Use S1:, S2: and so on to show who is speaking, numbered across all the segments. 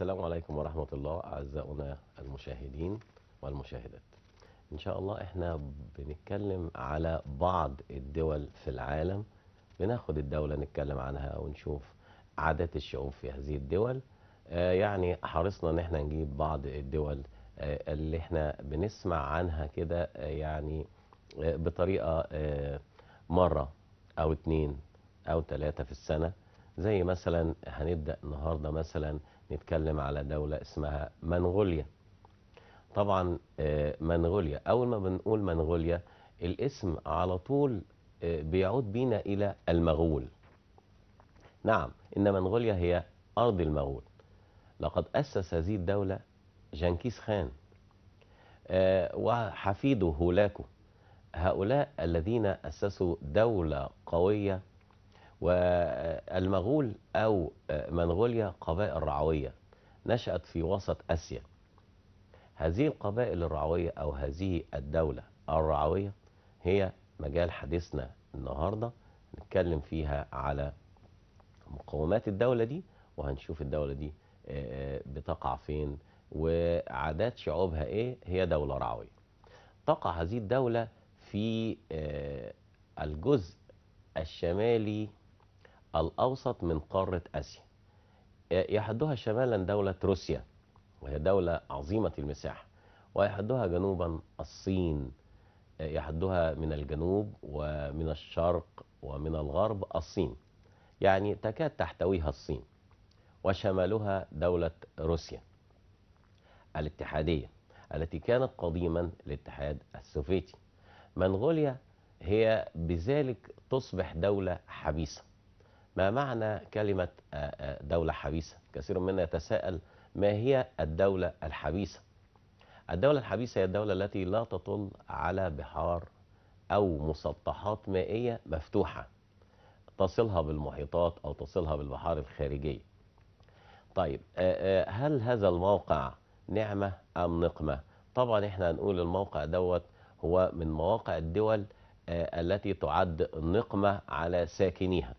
S1: السلام عليكم ورحمة الله أعزائنا المشاهدين والمشاهدات إن شاء الله إحنا بنتكلم على بعض الدول في العالم بناخد الدولة نتكلم عنها ونشوف عادات الشعوب في هذه الدول آه يعني حرصنا إن إحنا نجيب بعض الدول آه اللي إحنا بنسمع عنها كده آه يعني آه، بطريقة آه، مرة أو اتنين أو تلاتة في السنة زي مثلا هنبدأ النهاردة مثلا نتكلم على دولة اسمها منغوليا طبعا آه، منغوليا أول ما بنقول منغوليا الاسم على طول آه، بيعود بينا إلى المغول نعم إن منغوليا هي أرض المغول لقد أسس هذه الدولة جنكيز خان آه، وحفيده هولاكو هؤلاء الذين أسسوا دولة قوية والمغول أو آه، منغوليا قبائل رعوية نشأت في وسط آسيا هذه القبائل الرعوية أو هذه الدولة الرعوية هي مجال حديثنا النهاردة نتكلم فيها على مقومات الدولة دي وهنشوف الدولة دي آه، آه، بتقع فين وعادات شعوبها ايه هي دولة رعوية تقع هذه الدولة في الجزء الشمالي الأوسط من قارة آسيا يحدها شمالا دولة روسيا وهي دولة عظيمة المساحة ويحدها جنوبا الصين آه، يحدها من الجنوب ومن الشرق ومن الغرب الصين يعني تكاد تحتويها الصين وشمالها دولة روسيا الاتحادية التي كانت قديما الاتحاد السوفيتي منغوليا هي بذلك تصبح دولة حبيسة ما معنى كلمة آه، آه، دولة حبيسة؟ كثير منا يتساءل ما هي الدولة الحبيسة؟ الدولة الحبيسة هي الدولة التي لا تطل على بحار أو مسطحات مائية مفتوحة تصلها بالمحيطات أو تصلها بالبحار الخارجية طيب آه، هل هذا الموقع نعمة أم نقمة؟ طبعا احنا هنقول الموقع دوت هو من مواقع الدول التي تعد نقمة على ساكنيها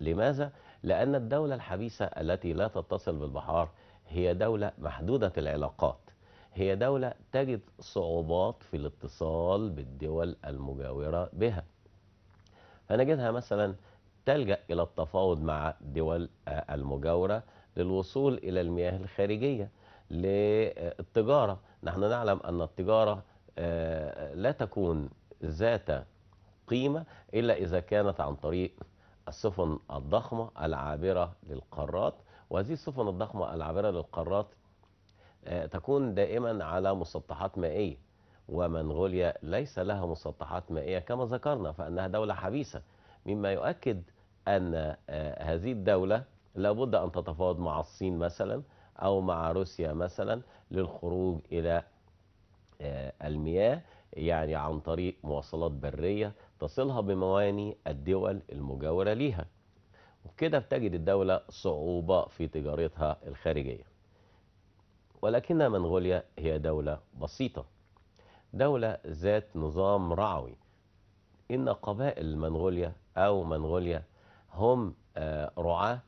S1: لماذا؟ لأن الدولة الحبيسة التي لا تتصل بالبحار هي دولة محدودة العلاقات هي دولة تجد صعوبات في الاتصال بالدول المجاورة بها فنجدها مثلا تلجأ إلى التفاوض مع الدول المجاورة للوصول إلى المياه الخارجية للتجارة نحن نعلم أن التجارة آه، لا تكون ذات قيمة إلا إذا كانت عن طريق السفن الضخمة العابرة للقارات وهذه السفن الضخمة العابرة للقارات آه، تكون دائما على مسطحات مائية ومنغوليا ليس لها مسطحات مائية كما ذكرنا فأنها دولة حبيسة مما يؤكد أن آه، هذه الدولة لابد أن تتفاوض مع الصين مثلا أو مع روسيا مثلا للخروج إلى آه، المياه يعني عن طريق مواصلات برية تصلها بمواني الدول المجاورة ليها وبكده بتجد الدولة صعوبة في تجارتها الخارجية ولكن منغوليا هي دولة بسيطة دولة ذات نظام رعوي إن قبائل منغوليا أو منغوليا هم آه، رعاة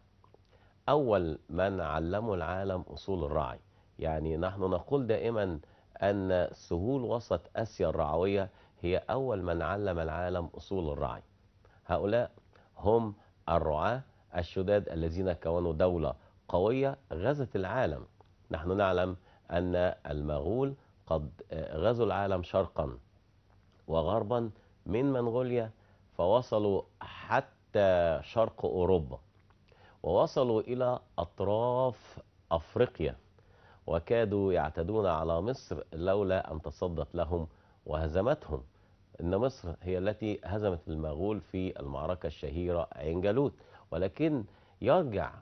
S1: أول من علموا العالم أصول الرعي يعني نحن نقول دائما أن سهول وسط آسيا الرعوية هي أول من علم العالم أصول الرعي هؤلاء هم الرعاة الشداد الذين كونوا دولة قوية غزت العالم نحن نعلم أن المغول قد غزوا العالم شرقا وغربا من منغوليا فوصلوا حتى شرق أوروبا ووصلوا إلى أطراف أفريقيا وكادوا يعتدون على مصر لولا أن تصدت لهم وهزمتهم إن مصر هي التي هزمت المغول في المعركة الشهيرة عين جالوت ولكن يرجع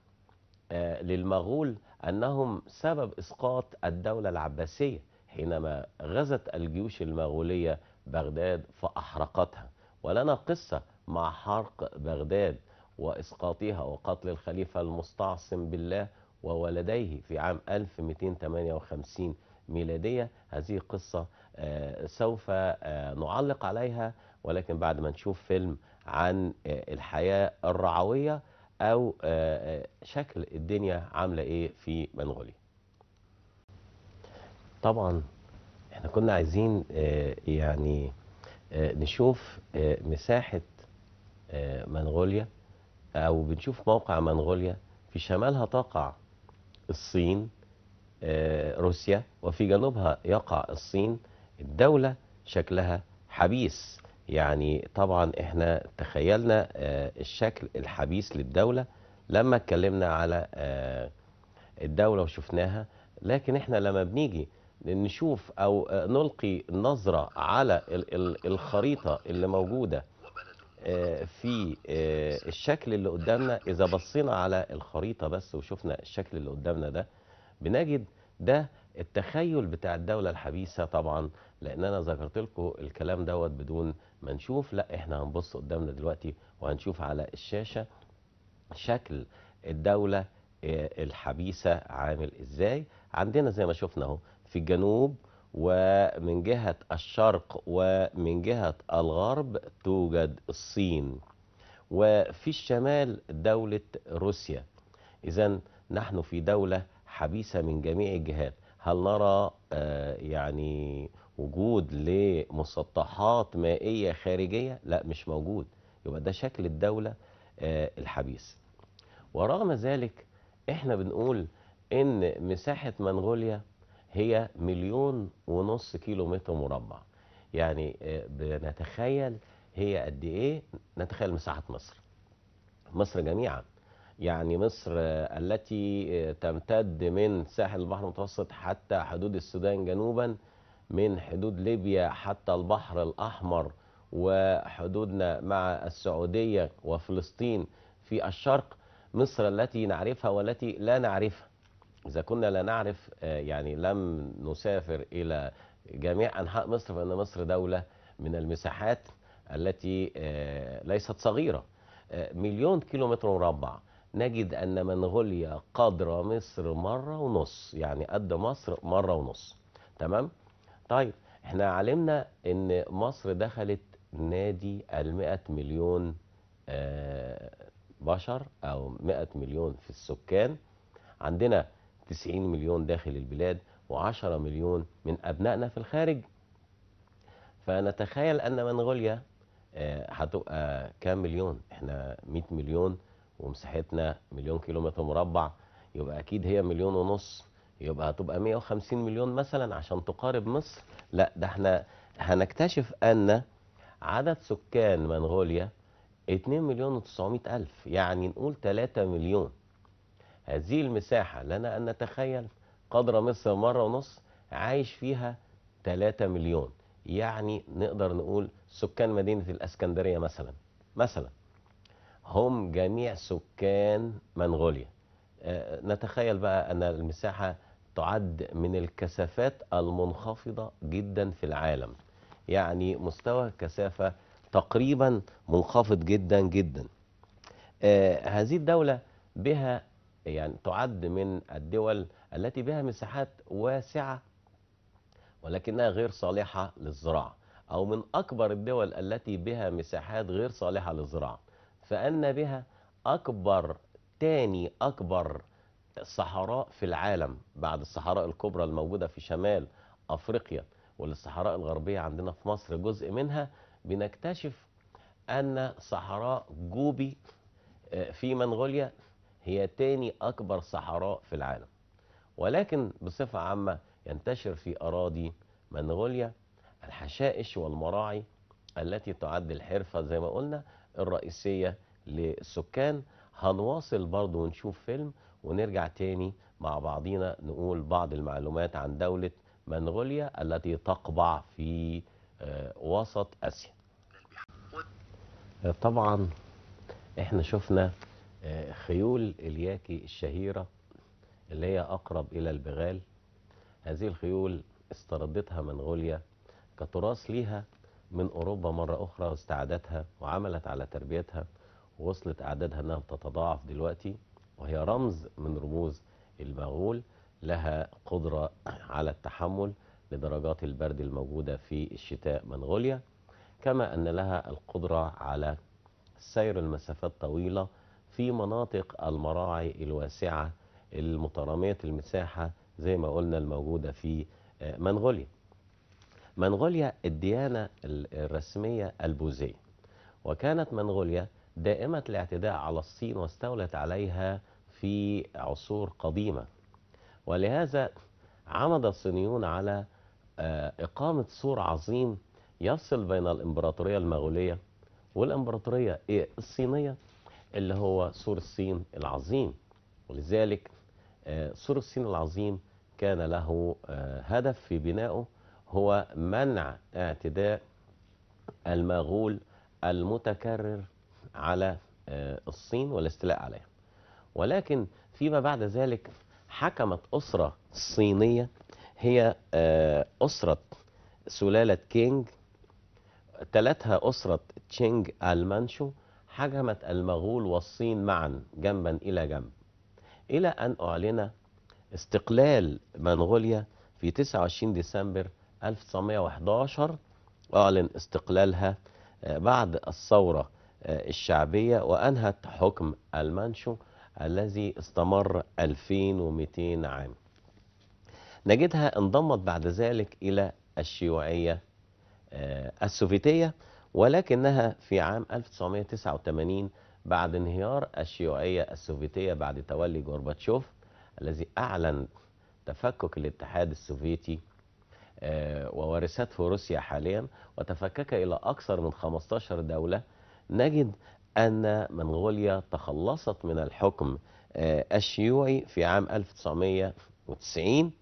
S1: آه، للمغول أنهم سبب إسقاط الدولة العباسية حينما غزت الجيوش المغولية بغداد فأحرقتها ولنا قصة مع حرق بغداد وإسقاطها وقتل الخليفة المستعصم بالله وولديه في عام 1258 ميلادية هذه قصة آه، سوف آه، نعلق عليها ولكن بعد ما نشوف فيلم عن آه، الحياة الرعوية أو شكل الدنيا عاملة إيه في منغوليا طبعا احنا كنا عايزين يعني نشوف مساحة منغوليا أو بنشوف موقع منغوليا في شمالها تقع الصين آه، روسيا وفي جنوبها يقع الصين الدولة شكلها حبيس يعني طبعا احنا تخيلنا آه، الشكل الحبيس للدولة لما اتكلمنا على آه، الدولة وشفناها لكن احنا لما بنيجي نشوف او نلقي نظرة على الخريطة اللي موجودة آه، في آه، الشكل اللي قدامنا إذا بصينا على الخريطة بس وشفنا الشكل اللي قدامنا ده بنجد ده التخيل بتاع الدولة الحبيسة طبعا لأن أنا ذكرت لكم الكلام دوت بدون ما نشوف لا إحنا هنبص قدامنا دلوقتي وهنشوف على الشاشة شكل الدولة آه، الحبيسة عامل إزاي عندنا زي ما شفنا اهو في الجنوب ومن جهة الشرق ومن جهة الغرب توجد الصين وفي الشمال دولة روسيا إذا نحن في دولة حبيسة من جميع الجهات هل نرى آه، يعني وجود لمسطحات مائية خارجية؟ لا مش موجود يبقى ده شكل الدولة آه، الحبيس ورغم ذلك احنا بنقول ان مساحة منغوليا هي مليون ونص كيلو متر مربع يعني آه، بنتخيل هي قد ايه نتخيل مساحه مصر مصر جميعا يعني مصر آه، التي آه، تمتد من ساحل البحر المتوسط حتى حدود السودان جنوبا من حدود ليبيا حتى البحر الأحمر وحدودنا مع السعودية وفلسطين في الشرق مصر التي نعرفها والتي لا نعرفها إذا كنا لا نعرف آه، يعني لم نسافر إلى جميع أنحاء مصر فإن مصر دولة من المساحات التي آه، ليست صغيرة آه، مليون كيلومتر مربع نجد أن منغوليا قدر مصر مرة ونص يعني قد مصر مرة ونص تمام؟ طيب احنا علمنا ان مصر دخلت نادي المئة مليون بشر او مئة مليون في السكان عندنا 90 مليون داخل البلاد و10 مليون من أبنائنا في الخارج فنتخيل أن منغوليا آه، هتبقى آه، كام مليون احنا 100 مليون ومساحتنا مليون كيلومتر مربع يبقى أكيد هي مليون ونص يبقى هتبقى 150 مليون مثلا عشان تقارب مصر لا ده احنا هنكتشف أن عدد سكان منغوليا 2 مليون و900 ألف يعني نقول 3 مليون هذه المساحة لنا أن نتخيل قدر مصر مرة ونص عايش فيها 3 مليون يعني نقدر نقول سكان مدينة الأسكندرية مثلا مثلا هم جميع سكان منغوليا آه، نتخيل بقى أن المساحة تعد من الكثافات المنخفضة جدا في العالم يعني مستوى الكثافة تقريبا منخفض جدا جدا آه، هذه الدولة بها يعني تعد من الدول التي بها مساحات واسعة ولكنها غير صالحة للزراعة أو من أكبر الدول التي بها مساحات غير صالحة للزراعة فأن بها أكبر تاني أكبر صحراء في العالم بعد الصحراء الكبرى الموجودة في شمال أفريقيا والصحراء الغربية عندنا في مصر جزء منها بنكتشف أن صحراء جوبي آه، في منغوليا هي تاني أكبر صحراء في العالم ولكن بصفة عامة ينتشر في أراضي منغوليا الحشائش والمراعي التي تعد الحرفة زي ما قلنا الرئيسية للسكان هنواصل برضه ونشوف فيلم ونرجع تاني مع بعضينا نقول بعض المعلومات عن دولة منغوليا التي تقبع في آه، وسط آسيا طبعا احنا شفنا خيول الياكي الشهيرة اللي هي أقرب إلى البغال هذه الخيول استردتها منغوليا كتراث ليها من أوروبا مرة أخرى واستعادتها وعملت على تربيتها ووصلت أعدادها أنها بتتضاعف دلوقتي وهي رمز من رموز المغول لها قدرة على التحمل لدرجات البرد الموجودة في الشتاء منغوليا كما أن لها القدرة على سير المسافات طويلة في مناطق المراعي الواسعة المترامية المساحة زي ما قلنا الموجودة في آه، منغوليا منغوليا الديانة الرسمية البوذية وكانت منغوليا دائمة الاعتداء على الصين واستولت عليها في عصور قديمة ولهذا عمد الصينيون على آه، إقامة سور عظيم يصل بين الإمبراطورية المغولية والإمبراطورية الصينية اللي هو سور الصين العظيم ولذلك آه، سور الصين العظيم كان له آه، هدف في بنائه هو منع اعتداء المغول المتكرر على آه، الصين والاستيلاء عليها ولكن فيما بعد ذلك حكمت أسرة صينية هي أسرة سلالة كينج تلتها أسرة تشينج المانشو حجمت المغول والصين معا جنبا إلى جنب إلى أن أعلن استقلال منغوليا في 29 ديسمبر 1911 أعلن استقلالها آه، بعد الثورة آه، الشعبية وأنهت حكم المانشو الذي استمر 2200 عام نجدها انضمت بعد ذلك إلى الشيوعية آه، السوفيتية ولكنها في عام 1989 بعد انهيار الشيوعية السوفيتية بعد تولي غورباتشوف الذي أعلن تفكك الاتحاد السوفيتي آه، وورثته روسيا حاليا وتفكك إلى أكثر من 15 دولة نجد أن منغوليا تخلصت من الحكم آه، الشيوعي في عام 1990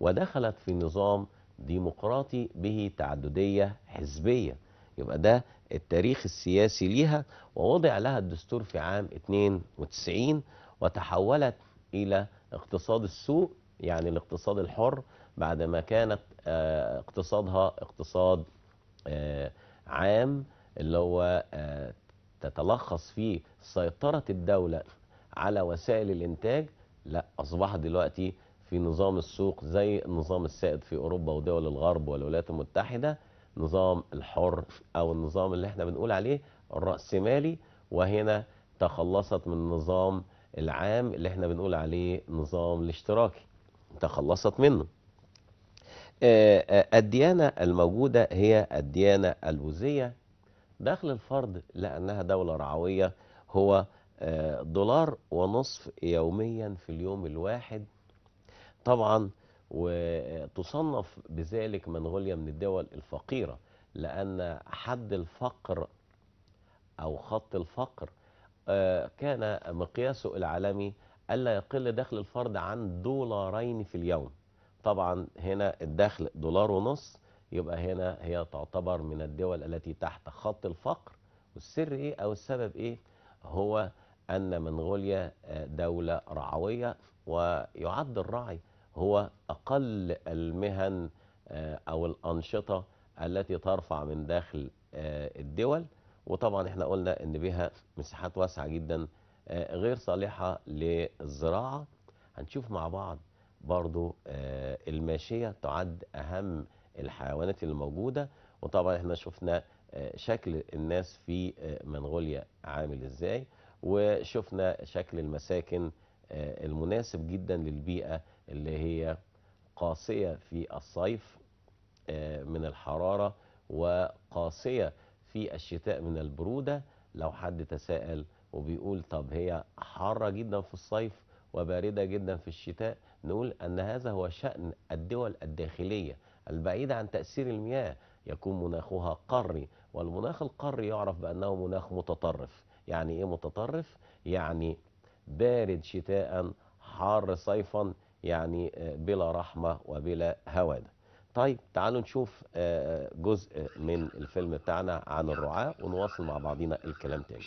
S1: ودخلت في نظام ديمقراطي به تعددية حزبية يبقى ده التاريخ السياسي ليها ووضع لها الدستور في عام 92 وتحولت إلى اقتصاد السوق يعني الاقتصاد الحر بعدما كانت آه، اقتصادها اقتصاد آه، عام اللي هو آه، تتلخص فيه سيطرة الدولة على وسائل الإنتاج لا أصبح دلوقتي في نظام السوق زي النظام السائد في أوروبا ودول الغرب والولايات المتحدة النظام الحر أو النظام اللي احنا بنقول عليه الرأسمالي وهنا تخلصت من النظام العام اللي احنا بنقول عليه نظام الاشتراكي تخلصت منه آه، آه، الديانة الموجودة هي الديانة البوذية دخل الفرد لأنها دولة رعوية هو آه، دولار ونصف يوميا في اليوم الواحد طبعا وتصنف بذلك منغوليا من الدول الفقيرة لأن حد الفقر أو خط الفقر آه، كان مقياسه العالمي ألا يقل دخل الفرد عن دولارين في اليوم طبعا هنا الدخل دولار ونص يبقى هنا هي تعتبر من الدول التي تحت خط الفقر والسر ايه او السبب ايه هو ان منغوليا آه، دولة رعوية ويعد الرعي هو أقل المهن آه، أو الأنشطة التي ترفع من داخل آه، الدول وطبعا احنا قلنا ان بها مساحات واسعة جدا آه، غير صالحة للزراعة هنشوف مع بعض برضو الماشية تعد أهم الحيوانات الموجودة وطبعا احنا شفنا شكل الناس في منغوليا عامل ازاي وشفنا شكل المساكن المناسب جدا للبيئة اللي هي قاسية في الصيف آه، من الحرارة وقاسية في الشتاء من البرودة لو حد تساءل وبيقول طب هي حارة جدا في الصيف وباردة جدا في الشتاء نقول أن هذا هو شأن الدول الداخلية البعيدة عن تأثير المياه يكون مناخها قاري والمناخ القاري يعرف بأنه مناخ متطرف يعني إيه متطرف؟ يعني بارد شتاء حار صيفا يعني آه، بلا رحمة وبلا هوادة طيب تعالوا نشوف آه، آه، جزء من الفيلم بتاعنا عن الرعاة ونواصل مع بعضنا الكلام تاني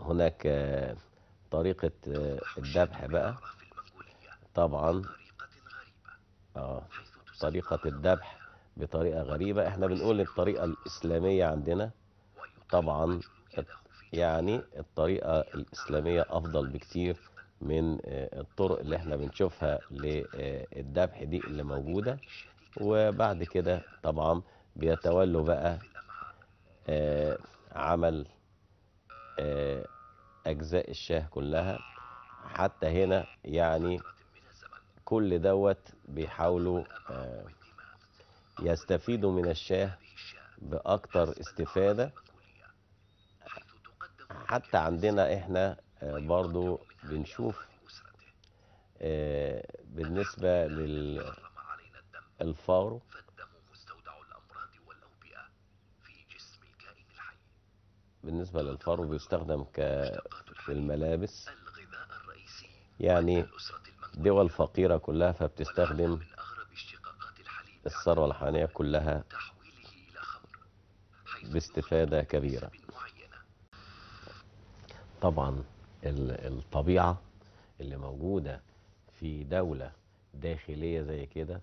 S1: هناك طريقة الذبح بقى طبعا اه طريقة الذبح بطريقة غريبة احنا بنقول الطريقة الإسلامية عندنا طبعا يعني الطريقة الإسلامية أفضل بكتير من آه، الطرق اللي احنا بنشوفها للذبح دي اللي موجودة وبعد كده طبعا بيتولوا بقى آه، عمل آه، أجزاء الشاه كلها حتى هنا يعني كل دوت بيحاولوا يستفيدوا من الشاه بأكتر استفادة حتى عندنا احنا برضو بنشوف آه، بالنسبة للفارو بالنسبة للفارو بيستخدم ك في الملابس يعني دول فقيرة كلها فبتستخدم الثروة الحيوانية كلها باستفادة كبيرة طبعا الطبيعة اللي موجودة في دولة داخلية زي كده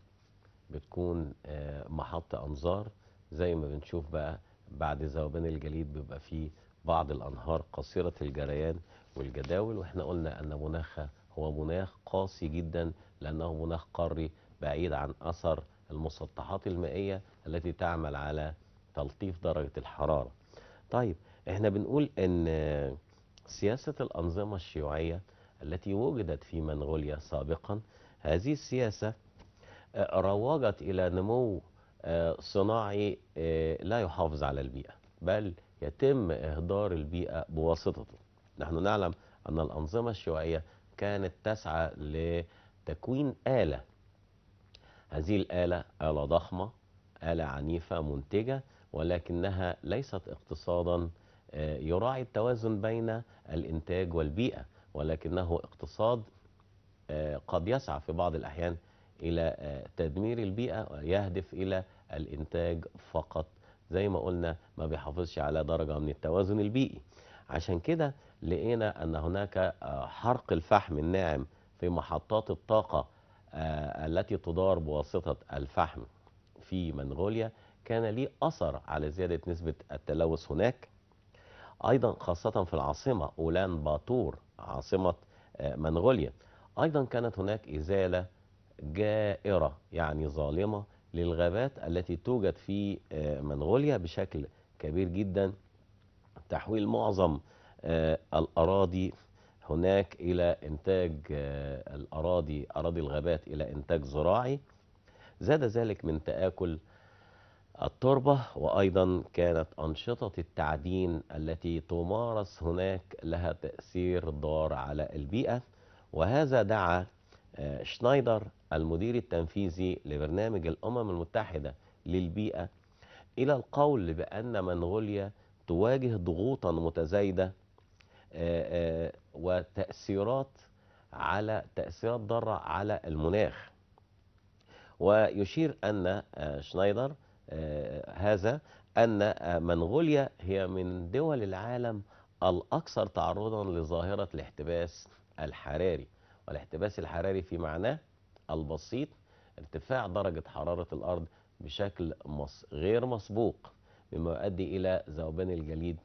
S1: بتكون آه، محط أنظار زي ما بنشوف بقى بعد ذوبان الجليد بيبقى فيه بعض الأنهار قصيرة الجريان والجداول واحنا قلنا أن مناخها هو مناخ قاسي جدا لأنه مناخ قاري بعيد عن أثر المسطحات المائية التي تعمل على تلطيف درجة الحرارة طيب احنا بنقول ان سياسة الأنظمة الشيوعية التي وجدت في منغوليا سابقا هذه السياسة آه، روجت إلى نمو آه، صناعي آه، لا يحافظ على البيئة بل يتم إهدار البيئة بواسطته نحن نعلم أن الأنظمة الشيوعية كانت تسعى لتكوين آلة هذه الآلة آلة ضخمة آلة عنيفة منتجة ولكنها ليست اقتصادا يراعي التوازن بين الإنتاج والبيئة ولكنه اقتصاد آه، قد يسعى في بعض الأحيان إلى آه، تدمير البيئة ويهدف إلى الإنتاج فقط زي ما قلنا ما بيحافظش على درجة من التوازن البيئي عشان كده لقينا أن هناك آه، حرق الفحم الناعم في محطات الطاقة التي تدار بواسطة الفحم في منغوليا كان ليه أثر على زيادة نسبة التلوث هناك أيضا خاصة في العاصمة أولان باتور عاصمة آه، منغوليا أيضا كانت هناك إزالة جائرة يعني ظالمة للغابات التي توجد في آه، منغوليا بشكل كبير جدا تحويل معظم آه، الأراضي هناك إلى إنتاج الأراضي أراضي الغابات إلى إنتاج زراعي زاد ذلك من تآكل التربة وأيضا كانت أنشطة التعدين التي تمارس هناك لها تأثير ضار على البيئة وهذا دعا آه، شنايدر المدير التنفيذي لبرنامج الأمم المتحدة للبيئة إلى القول بأن منغوليا تواجه ضغوطا متزايدة آه، آه، وتأثيرات على تأثيرات ضارة على المناخ ويشير أن شنايدر آه، هذا أن منغوليا هي من دول العالم الأكثر تعرضا لظاهرة الاحتباس الحراري والاحتباس الحراري في معناه البسيط ارتفاع درجة حرارة الأرض بشكل غير مسبوق مما يؤدي إلى ذوبان الجليد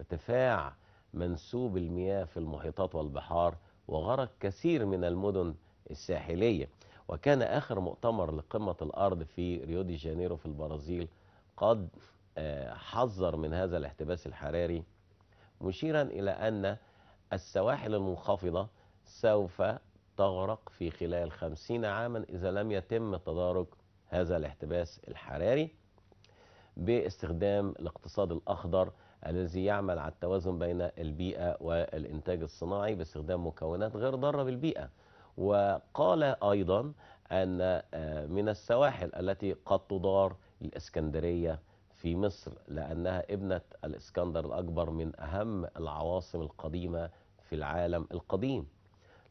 S1: ارتفاع منسوب المياه في المحيطات والبحار وغرق كثير من المدن الساحلية وكان آخر مؤتمر لقمة الأرض في ريو دي جانيرو في البرازيل قد آه، حذر من هذا الاحتباس الحراري مشيرا إلى أن السواحل المنخفضة سوف تغرق في خلال خمسين عاما إذا لم يتم تدارك هذا الاحتباس الحراري باستخدام الاقتصاد الأخضر الذي يعمل على التوازن بين البيئة والإنتاج الصناعي باستخدام مكونات غير ضارة بالبيئة وقال أيضا أن آه، من السواحل التي قد تدار الإسكندرية في مصر لأنها ابنة الإسكندر الأكبر من أهم العواصم القديمة في العالم القديم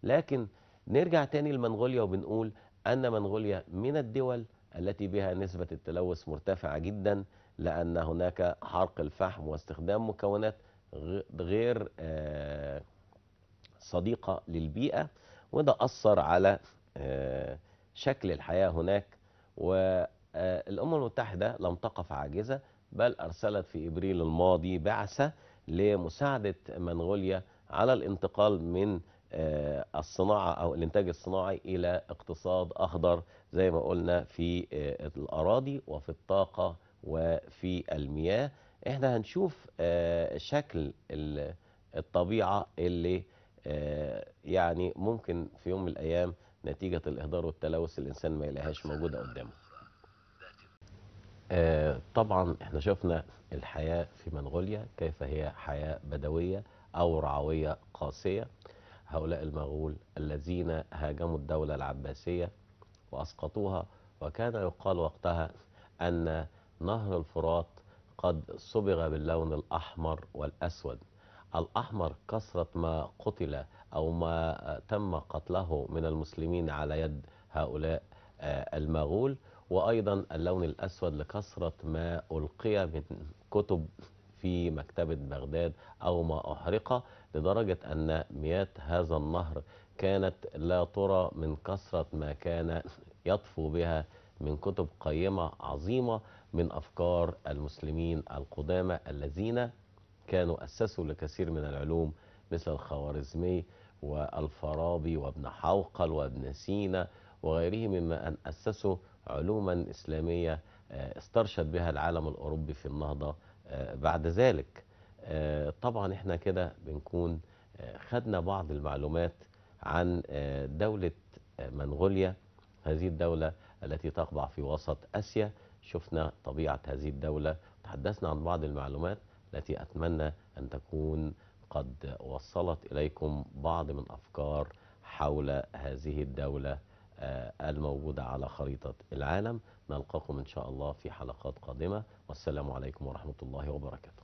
S1: لكن نرجع تاني لمنغوليا وبنقول أن منغوليا من الدول التي بها نسبة التلوث مرتفعة جدا لأن هناك حرق الفحم واستخدام مكونات غير آه، صديقة للبيئة وده أثر على آه، شكل الحياة هناك والأمم آه، المتحدة لم تقف عاجزة بل أرسلت في إبريل الماضي بعثة لمساعدة منغوليا على الانتقال من آه، الصناعة أو الإنتاج الصناعي إلى اقتصاد أخضر زي ما قلنا في الأراضي وفي الطاقة وفي المياه احنا هنشوف شكل الطبيعة اللي يعني ممكن في يوم من الايام نتيجه الاهدار والتلوث الانسان ما يلاقيهاش موجوده قدامه آه، طبعا احنا شفنا الحياه في منغوليا كيف هي حياه بدويه او رعويه قاسيه هؤلاء المغول الذين هاجموا الدوله العباسيه واسقطوها وكان يقال وقتها ان نهر الفرات قد صبغ باللون الاحمر والاسود الأحمر كثرة ما قتل أو ما تم قتله من المسلمين على يد هؤلاء آه، المغول وأيضا اللون الأسود لكثرة ما ألقي من كتب في مكتبة بغداد أو ما أحرق لدرجة أن مياه هذا النهر كانت لا ترى من كثرة ما كان يطفو بها من كتب قيمة عظيمة من أفكار المسلمين القدامى الذين كانوا أسسوا لكثير من العلوم مثل الخوارزمي والفارابي وابن حوقل وابن سينا وغيره مما أن أسسوا علوما إسلامية آه، استرشد بها العالم الأوروبي في النهضة آه، بعد ذلك آه، طبعا احنا كده بنكون خدنا بعض المعلومات عن دولة منغوليا هذه الدولة التي تقبع في وسط آسيا شفنا طبيعة هذه الدولة تحدثنا عن بعض المعلومات التي أتمنى أن تكون قد وصلت إليكم بعض من أفكار حول هذه الدولة آه، الموجودة على خريطة العالم نلقاكم إن شاء الله في حلقات قادمة والسلام عليكم ورحمة الله وبركاته